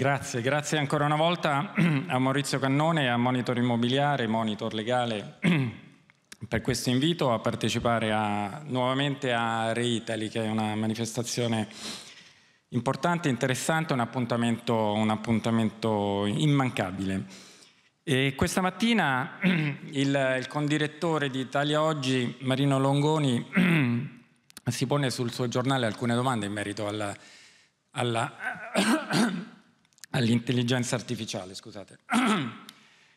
Grazie, grazie ancora una volta a Maurizio Cannone e a Monitor Immobiliare, Monitor Legale per questo invito a partecipare a, nuovamente a Reitali che è una manifestazione importante, interessante, un appuntamento, un appuntamento immancabile. E questa mattina il, il condirettore di Italia Oggi, Marino Longoni, si pone sul suo giornale alcune domande in merito alla, alla all'intelligenza artificiale, scusate.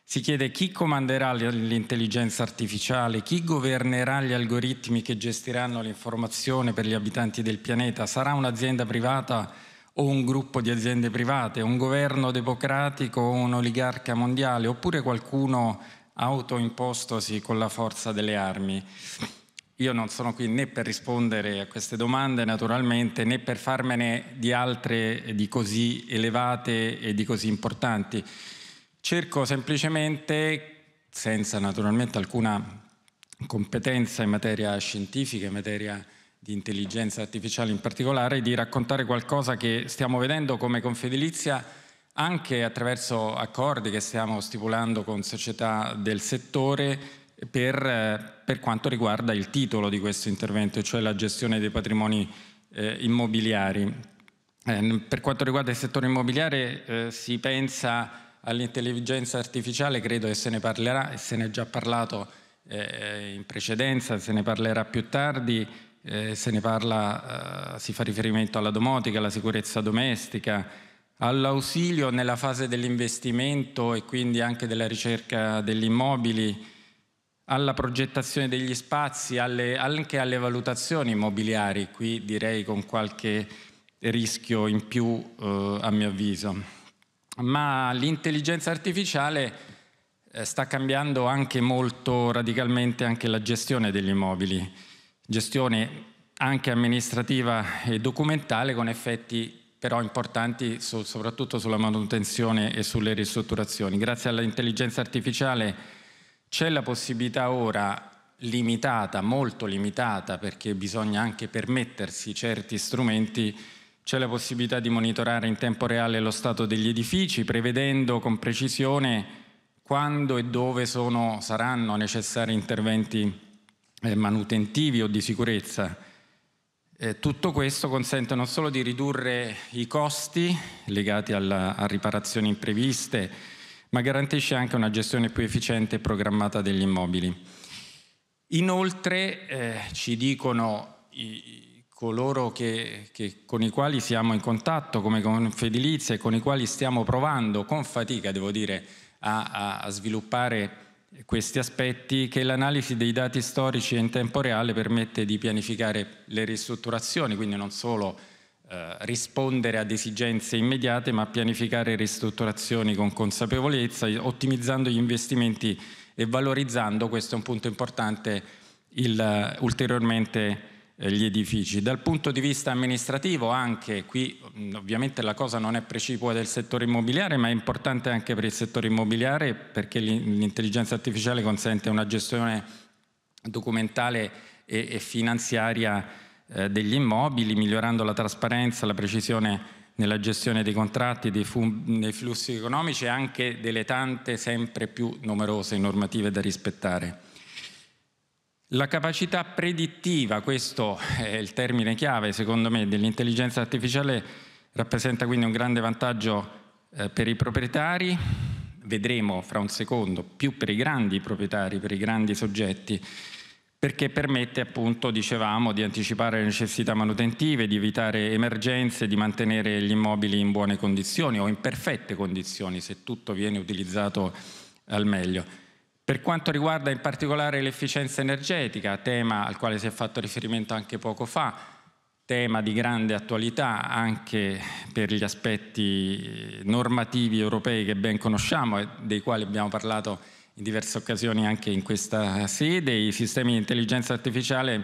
si chiede chi comanderà l'intelligenza artificiale, chi governerà gli algoritmi che gestiranno l'informazione per gli abitanti del pianeta, sarà un'azienda privata o un gruppo di aziende private, un governo democratico o un oligarca mondiale, oppure qualcuno autoimpostosi con la forza delle armi. Io non sono qui né per rispondere a queste domande naturalmente né per farmene di altre di così elevate e di così importanti. Cerco semplicemente, senza naturalmente alcuna competenza in materia scientifica, in materia di intelligenza artificiale in particolare, di raccontare qualcosa che stiamo vedendo come Confedilizia anche attraverso accordi che stiamo stipulando con società del settore per, eh, per, quanto riguarda il titolo di questo intervento, cioè la gestione dei patrimoni eh, immobiliari. Eh, per quanto riguarda il settore immobiliare eh, si pensa all'intelligenza artificiale, credo che se ne parlerà e se ne è già parlato eh, eh, in precedenza, se ne parlerà più tardi, se ne parla, si fa riferimento alla domotica, alla sicurezza domestica, all'ausilio nella fase dell'investimento e quindi anche della ricerca degli immobili alla progettazione degli spazi, alle, anche alle valutazioni immobiliari, qui direi con qualche rischio in più eh, a mio avviso. Ma l'intelligenza artificiale eh, sta cambiando anche molto radicalmente anche la gestione degli immobili, gestione anche amministrativa e documentale con effetti però importanti so, soprattutto sulla manutenzione e sulle ristrutturazioni. Grazie all'intelligenza artificiale c'è la possibilità ora limitata, molto limitata, perché bisogna anche permettersi certi strumenti, c'è la possibilità di monitorare in tempo reale lo stato degli edifici, prevedendo con precisione quando e dove sono, saranno necessari interventi eh, manutentivi o di sicurezza. Eh, tutto questo consente non solo di ridurre i costi legati alla, a riparazioni impreviste, ma garantisce anche una gestione più efficiente e programmata degli immobili. Inoltre eh, ci dicono i, coloro che, che, con i quali siamo in contatto, come con Fedilizia, e con i quali stiamo provando con fatica, devo dire, a, a sviluppare questi aspetti che l'analisi dei dati storici in tempo reale permette di pianificare le ristrutturazioni, quindi non solo eh, rispondere ad esigenze immediate, ma pianificare ristrutturazioni con consapevolezza, ottimizzando gli investimenti e valorizzando, questo è un punto importante, il, ulteriormente eh, gli edifici. Dal punto di vista amministrativo anche, qui ovviamente la cosa non è precipua del settore immobiliare, ma è importante anche per il settore immobiliare perché l'intelligenza artificiale consente una gestione documentale e, e finanziaria eh, degli immobili, migliorando la trasparenza, la precisione nella gestione dei contratti, dei, dei, flussi economici e anche delle tante sempre più numerose normative da rispettare. La capacità predittiva, questo è il termine chiave secondo me, dell'intelligenza artificiale rappresenta quindi un grande vantaggio eh, per i proprietari, vedremo fra un secondo, più per i grandi proprietari, per i grandi soggetti, perché permette appunto, dicevamo, di anticipare le necessità manutentive, di evitare emergenze, di mantenere gli immobili in buone condizioni o in perfette condizioni se tutto viene utilizzato al meglio. Per quanto riguarda in particolare l'efficienza energetica, tema al quale si è fatto riferimento anche poco fa, tema di grande attualità anche per gli aspetti normativi europei che ben conosciamo e dei quali abbiamo parlato in diverse occasioni anche in questa sede, i sistemi di intelligenza artificiale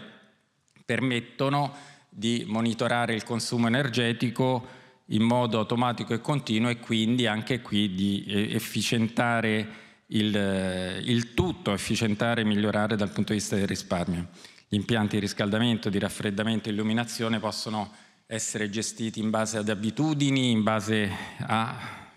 permettono di monitorare il consumo energetico in modo automatico e continuo e quindi anche qui di eh, efficientare il, eh, il tutto, efficientare e migliorare dal punto di vista del risparmio. Gli impianti di riscaldamento, di raffreddamento e illuminazione possono essere gestiti in base ad abitudini, in base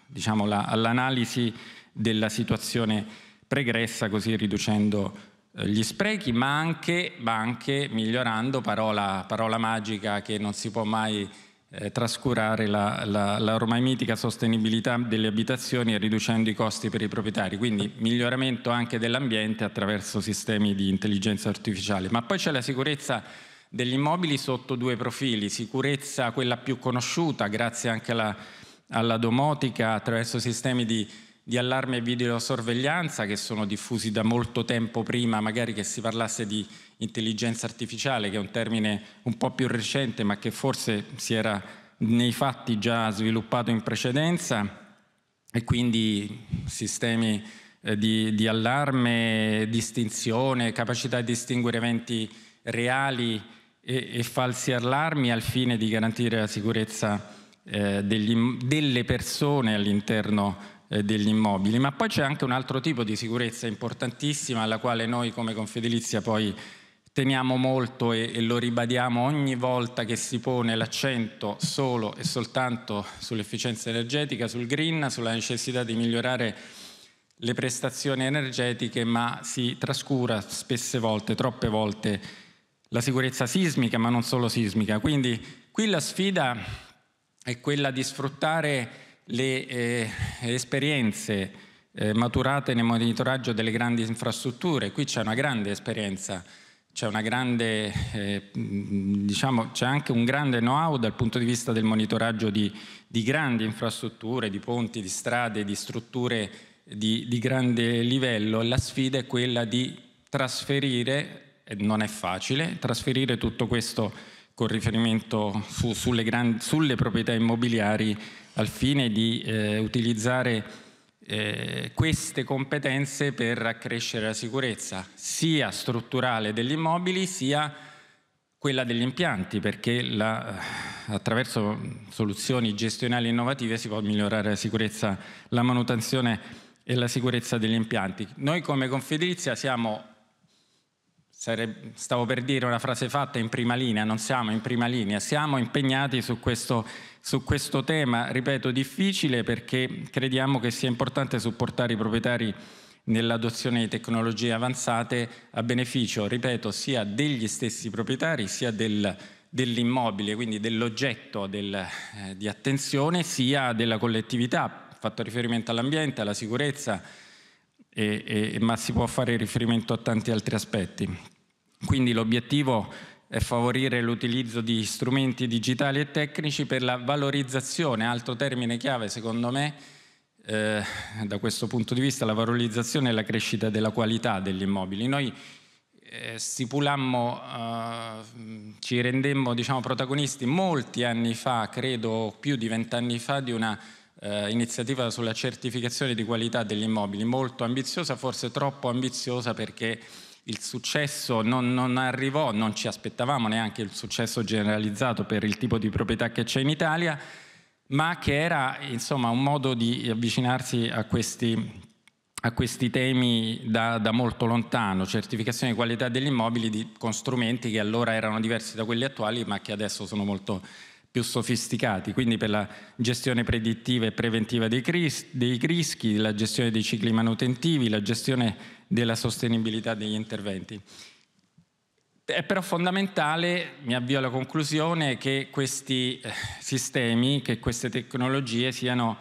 diciamo, all'analisi della situazione pregressa così riducendo eh, gli sprechi, ma anche, ma anche migliorando, parola, parola, magica che non si può mai eh, trascurare, la, la, la, ormai mitica sostenibilità delle abitazioni e riducendo i costi per i proprietari, quindi miglioramento anche dell'ambiente attraverso sistemi di intelligenza artificiale. Ma poi c'è la sicurezza degli immobili sotto due profili, sicurezza quella più conosciuta grazie anche alla, alla domotica attraverso sistemi di di allarme e videosorveglianza che sono diffusi da molto tempo prima, magari che si parlasse di intelligenza artificiale, che è un termine un po' più recente, ma che forse si era nei fatti già sviluppato in precedenza, e quindi sistemi eh, di, di allarme, distinzione, capacità di distinguere eventi reali e, e falsi allarmi al fine di garantire la sicurezza eh, degli, delle persone all'interno eh, degli immobili, ma poi c'è anche un altro tipo di sicurezza importantissima alla quale noi come Confedilizia poi teniamo molto e, e, lo ribadiamo ogni volta che si pone l'accento solo e soltanto sull'efficienza energetica, sul green, sulla necessità di migliorare le prestazioni energetiche, ma si trascura spesse volte, troppe volte, la sicurezza sismica, ma non solo sismica. Quindi qui la sfida è quella di sfruttare le eh, esperienze eh, maturate nel monitoraggio delle grandi infrastrutture. Qui c'è una grande esperienza, c'è eh, diciamo, anche un grande know-how dal punto di vista del monitoraggio di, di, grandi infrastrutture, di ponti, di strade, di strutture di, di grande livello. La sfida è quella di trasferire, non è facile, trasferire tutto questo con riferimento su, sulle, grandi, sulle, proprietà immobiliari al fine di eh, utilizzare eh, queste competenze per accrescere la sicurezza sia strutturale degli immobili sia quella degli impianti perché la, eh, attraverso soluzioni gestionali innovative si può migliorare la sicurezza, la manutenzione e la sicurezza degli impianti. Noi come Confedilizia siamo stavo per dire una frase fatta in prima linea, non siamo in prima linea, siamo impegnati su questo, su questo tema, ripeto, difficile perché crediamo che sia importante supportare i proprietari nell'adozione di tecnologie avanzate a beneficio, ripeto, sia degli stessi proprietari sia del, dell'immobile, quindi dell'oggetto del, eh, di attenzione, sia della collettività. Ho fatto riferimento all'ambiente, alla sicurezza, e, e, ma si può fare riferimento a tanti altri aspetti. Quindi l'obiettivo è favorire l'utilizzo di strumenti digitali e tecnici per la valorizzazione, altro termine chiave secondo me, eh, da questo punto di vista la valorizzazione e la crescita della qualità degli immobili. Noi eh, stipulammo, eh, ci rendemmo diciamo, protagonisti molti anni fa, credo più di vent'anni fa, di una eh, iniziativa sulla certificazione di qualità degli immobili, molto ambiziosa, forse troppo ambiziosa perché il successo non, non, arrivò, non ci aspettavamo neanche il successo generalizzato per il tipo di proprietà che c'è in Italia, ma che era insomma, un modo di avvicinarsi a questi, a questi temi da, da, molto lontano, certificazione di qualità degli immobili di, con strumenti che allora erano diversi da quelli attuali ma che adesso sono molto più sofisticati, quindi per la gestione predittiva e preventiva dei, cris- dei rischi, la gestione dei cicli manutentivi, la gestione della sostenibilità degli interventi. È però fondamentale, mi avvio alla conclusione, che questi eh, sistemi, che queste tecnologie siano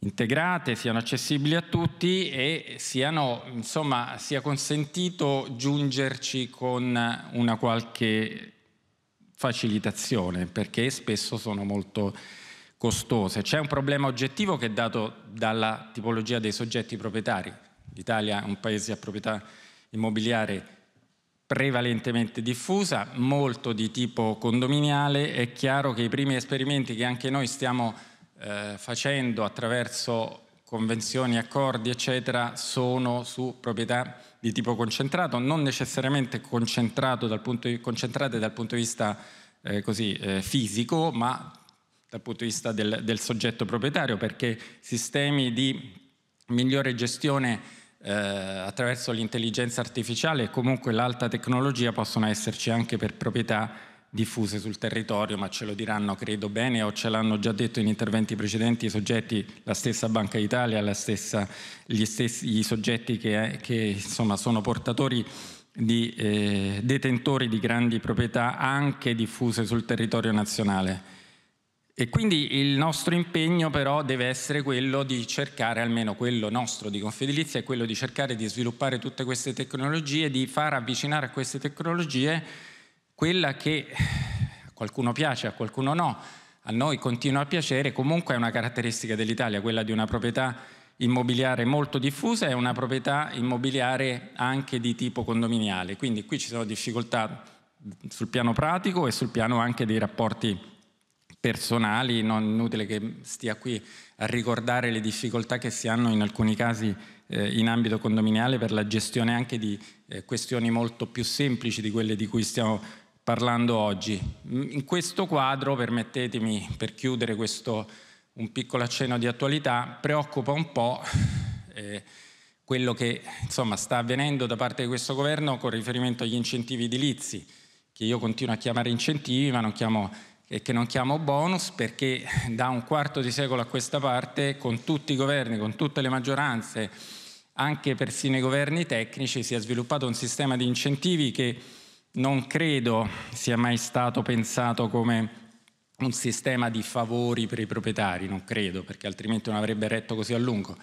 integrate, siano accessibili a tutti e siano, insomma, sia consentito giungerci con una qualche facilitazione perché spesso sono molto costose. C'è un problema oggettivo che è dato dalla tipologia dei soggetti proprietari. L'Italia è un paese a proprietà immobiliare prevalentemente diffusa, molto di tipo condominiale, è chiaro che i primi esperimenti che anche noi stiamo eh, facendo attraverso convenzioni, accordi, eccetera, sono su proprietà di tipo concentrato, non necessariamente dal di, concentrate dal punto di vista eh, così, eh, fisico, ma dal punto di vista del, del, soggetto proprietario, perché sistemi di migliore gestione eh, attraverso l'intelligenza artificiale e comunque l'alta tecnologia possono esserci anche per proprietà diffuse sul territorio, ma ce lo diranno credo bene o ce l'hanno già detto in interventi precedenti i soggetti, la stessa Banca Italia, stessa, gli stessi soggetti che, che insomma, sono portatori di eh, detentori di grandi proprietà anche diffuse sul territorio nazionale. E quindi il nostro impegno però deve essere quello di cercare, almeno quello nostro di Confedilizia, è quello di cercare di sviluppare tutte queste tecnologie, di far avvicinare a queste tecnologie quella che a qualcuno piace, a qualcuno no, a noi continua a piacere, comunque è una caratteristica dell'Italia, quella di una proprietà immobiliare molto diffusa e una proprietà immobiliare anche di tipo condominiale. Quindi qui ci sono difficoltà sul piano pratico e sul piano anche dei rapporti personali, non inutile che stia qui a ricordare le difficoltà che si hanno in alcuni casi eh, in ambito condominiale per la gestione anche di eh, questioni molto più semplici di quelle di cui stiamo parlando oggi. Mm, in questo quadro, permettetemi per chiudere questo un piccolo accenno di attualità, preoccupa un po' eh, quello che insomma, sta avvenendo da parte di questo governo con riferimento agli incentivi edilizi, che io continuo a chiamare incentivi ma non chiamo, eh, che non chiamo bonus perché da un quarto di secolo a questa parte con tutti i governi, con tutte le maggioranze, anche persino i governi tecnici, si è sviluppato un sistema di incentivi che non credo sia mai stato pensato come un sistema di favori per i proprietari, non credo, perché altrimenti non avrebbe retto così a lungo.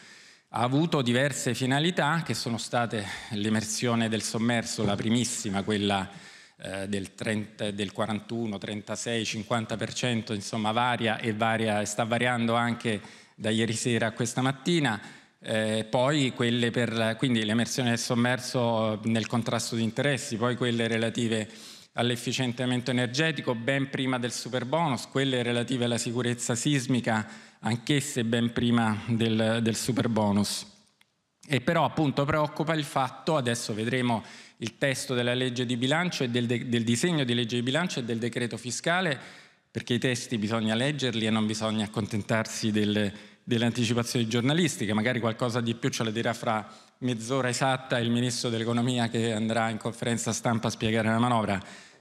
Ha avuto diverse finalità che sono state l'emersione del sommerso, la primissima, quella eh, del, 30, del 41, 36, 50%, insomma varia e varia, sta variando anche da ieri sera a questa mattina eh, poi quelle per quindi l'emersione del sommerso eh, nel contrasto di interessi, poi quelle relative all'efficientamento energetico ben prima del super bonus, quelle relative alla sicurezza sismica anch'esse ben prima del, del super bonus. E però appunto preoccupa il fatto, adesso vedremo il testo della legge di bilancio e del, del disegno di legge di bilancio e del decreto fiscale, perché i testi bisogna leggerli e non bisogna accontentarsi del, delle anticipazioni giornalistiche, magari qualcosa di più ce le dirà fra mezz'ora esatta il ministro dell'economia che andrà in conferenza stampa a spiegare la manovra,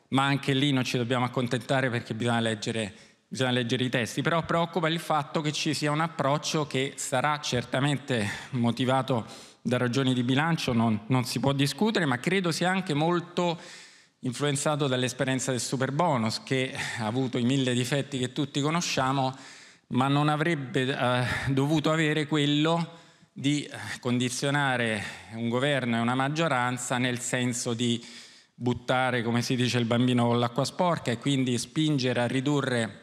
ma anche lì non ci dobbiamo accontentare perché bisogna leggere, bisogna leggere i testi, però preoccupa il fatto che ci sia un approccio che sarà certamente motivato da ragioni di bilancio, non, non si può discutere, ma credo sia anche molto influenzato dall'esperienza del super bonus che ha avuto i mille difetti che tutti conosciamo ma non avrebbe eh, dovuto avere quello di eh, condizionare un governo e una maggioranza nel senso di buttare, come si dice, il bambino con l'acqua sporca e quindi spingere a ridurre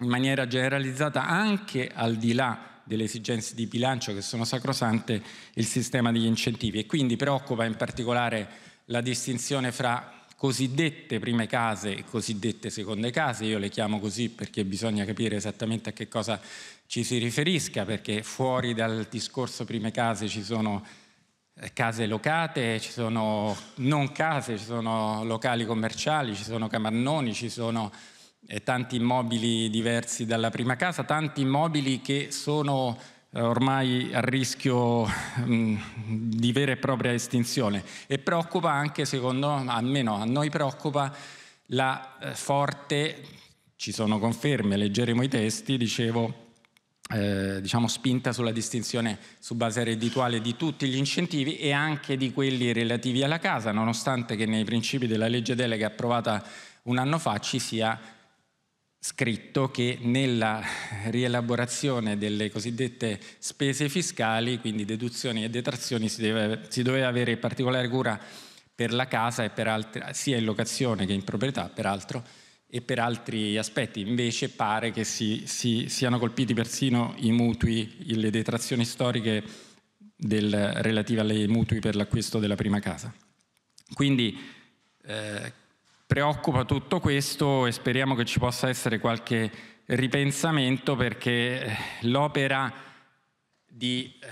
in maniera generalizzata anche al di là delle esigenze di bilancio che sono sacrosante il sistema degli incentivi e quindi preoccupa in particolare la distinzione fra cosiddette prime case e cosiddette seconde case, io le chiamo così perché bisogna capire esattamente a che cosa ci si riferisca, perché fuori dal discorso prime case ci sono eh, case locate, ci sono non case, ci sono locali commerciali, ci sono camannoni, ci sono eh, tanti immobili diversi dalla prima casa, tanti immobili che sono eh, ormai a rischio mm, di vera e propria estinzione e preoccupa anche, secondo almeno a noi preoccupa, la eh, forte, ci sono conferme, leggeremo i testi, dicevo, eh, diciamo spinta sulla distinzione su base reddituale di tutti gli incentivi e anche di quelli relativi alla casa, nonostante che nei principi della legge delega approvata un anno fa ci sia scritto che nella rielaborazione delle cosiddette spese fiscali, quindi deduzioni e detrazioni, si, deve, si doveva avere particolare cura per la casa e per altri, sia in locazione che in proprietà, peraltro, e per altri aspetti. Invece pare che si, si, siano colpiti persino i mutui, le detrazioni storiche del, relative ai mutui per l'acquisto della prima casa. Quindi eh, preoccupa tutto questo e speriamo che ci possa essere qualche ripensamento perché eh, l'opera di eh,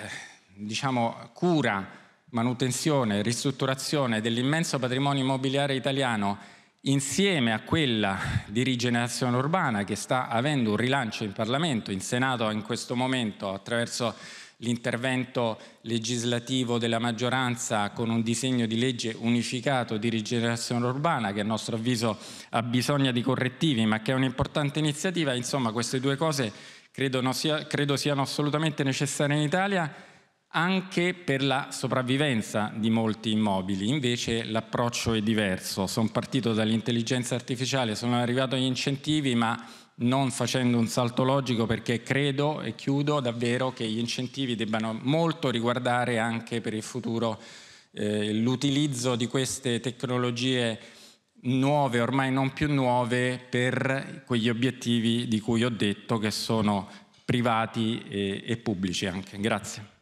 diciamo, cura, manutenzione, ristrutturazione dell'immenso patrimonio immobiliare italiano insieme a quella di rigenerazione urbana che sta avendo un rilancio in Parlamento, in Senato in questo momento attraverso l'intervento legislativo della maggioranza con un disegno di legge unificato di rigenerazione urbana che a nostro avviso ha bisogno di correttivi ma che è un'importante iniziativa, insomma queste due cose credo, sia, credo siano assolutamente necessarie in Italia anche per la sopravvivenza di molti immobili. Invece l'approccio è diverso. Sono partito dall'intelligenza artificiale, sono arrivato agli incentivi, ma non facendo un salto logico perché credo e chiudo davvero che gli incentivi debbano molto riguardare anche per il futuro eh, l'utilizzo di queste tecnologie nuove, ormai non più nuove, per quegli obiettivi di cui ho detto che sono privati e, e pubblici anche. Grazie.